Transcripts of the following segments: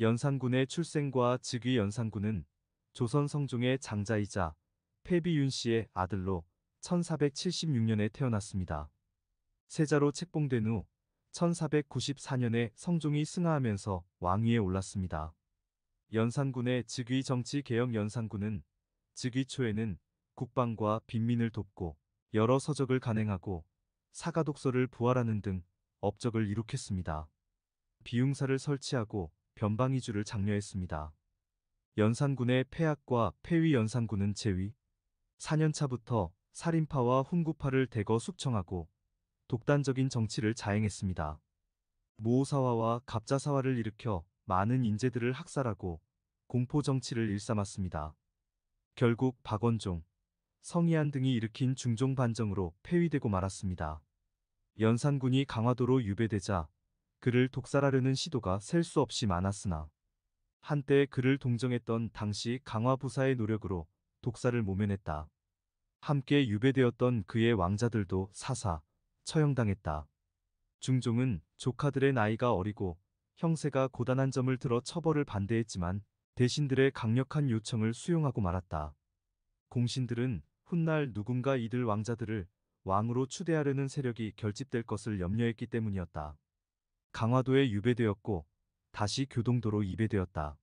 연산군의 출생과 즉위 연산군은 조선 성종의 장자이자 폐비윤 씨의 아들로 1476년에 태어났습니다. 세자로 책봉된 후 1494년에 성종이 승하하면서 왕위에 올랐습니다. 연산군의 즉위 정치 개혁 연산군은 즉위 초에는 국방과 빈민을 돕고 여러 서적을 간행하고 사가독서를 부활하는 등 업적을 이룩했습니다. 비용사를 설치하고 변방위주를 장려했습니다. 연산군의 폐악과 폐위 연산군은 제위 4년차부터 살인파와 훈구파를 대거 숙청하고 독단적인 정치를 자행했습니다. 모호사화와 갑자사화를 일으켜 많은 인재들을 학살하고 공포정치를 일삼았습니다. 결국 박원종, 성희안 등이 일으킨 중종반정으로 폐위되고 말았습니다. 연산군이 강화도로 유배되자 그를 독살하려는 시도가 셀 수 없이 많았으나 한때 그를 동정했던 당시 강화부사의 노력으로 독사를 모면했다. 함께 유배되었던 그의 왕자들도 사사, 처형당했다. 중종은 조카들의 나이가 어리고 형세가 고단한 점을 들어 처벌을 반대했지만 대신들의 강력한 요청을 수용하고 말았다. 공신들은 훗날 누군가 이들 왕자들을 왕으로 추대하려는 세력이 결집될 것을 염려했기 때문이었다. 강화도에 유배되었고 다시 교동도로 입배되었다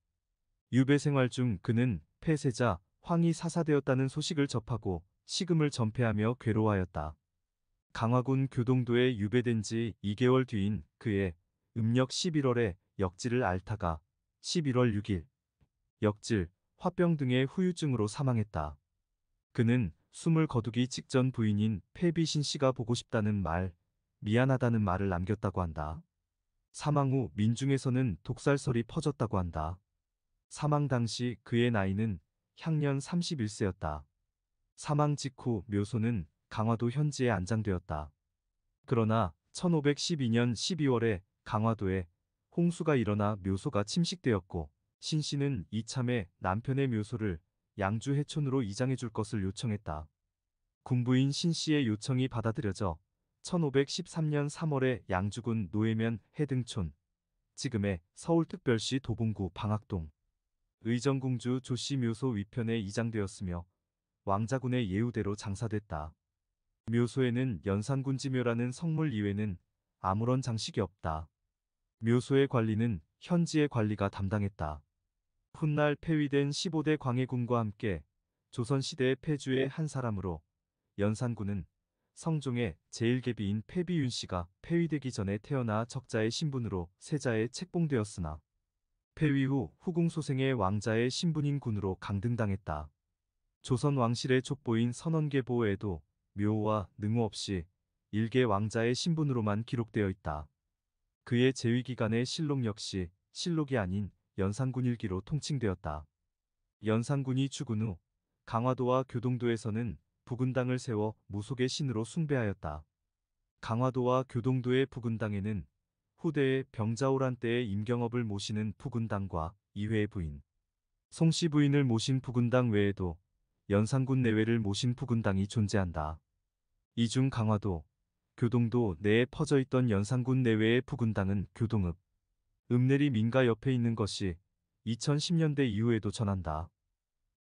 유배 생활 중 그는 폐세자 황이 사사되었다는 소식을 접하고 식음을 전폐하며 괴로워하였다. 강화군 교동도에 유배된 지 2개월 뒤인 그해 음력 11월에 역지를 앓다가 11월 6일 역질, 화병 등의 후유증으로 사망했다. 그는 숨을 거두기 직전 부인인 패비신 씨가 보고 싶다는 말, 미안하다는 말을 남겼다고 한다. 사망 후 민중에서는 독살설이 퍼졌다고 한다. 사망 당시 그의 나이는 향년 31세였다. 사망 직후 묘소는 강화도 현지에 안장되었다. 그러나 1512년 12월에 강화도에 홍수가 일어나 묘소가 침식되었고 신 씨는 이참에 남편의 묘소를 양주 해촌으로 이장해 줄 것을 요청했다. 군부인 신 씨의 요청이 받아들여져 1513년 3월에 양주군 노예면 해등촌 지금의 서울특별시 도봉구 방학동 의정공주 조씨 묘소 위편에 이장되었으며 왕자군의 예우대로 장사됐다. 묘소에는 연산군지묘라는 성물 이외는 에 아무런 장식이 없다. 묘소의 관리는 현지의 관리가 담당했다. 훗날 폐위된 15대 광해군과 함께 조선시대 폐주의 한 사람으로 연산군은 성종의 제일계비인 패비윤 씨가 폐위되기 전에 태어나 적자의 신분으로 세자에 책봉되었으나 폐위 후 후궁소생의 왕자의 신분인 군으로 강등당했다. 조선 왕실의 족보인 선원계보에도 묘와 능호 없이 일개 왕자의 신분으로만 기록되어 있다. 그의 재위 기간의 실록 역시 실록이 아닌 연산군일기로 통칭되었다. 연산군이 죽은 후 강화도와 교동도에서는 부근당을 세워 무속의 신으로 숭배하였다. 강화도와 교동도의 부근당에는 후대의 병자호란 때의 임경업을 모시는 부근당과 이회의 부인, 송씨 부인을 모신 부근당 외에도 연산군 내외를 모신 부근당이 존재한다. 이 중 강화도, 교동도 내에 퍼져있던 연산군 내외의 부근당은 교동읍, 읍내리 민가 옆에 있는 것이 2010년대 이후에도 전한다.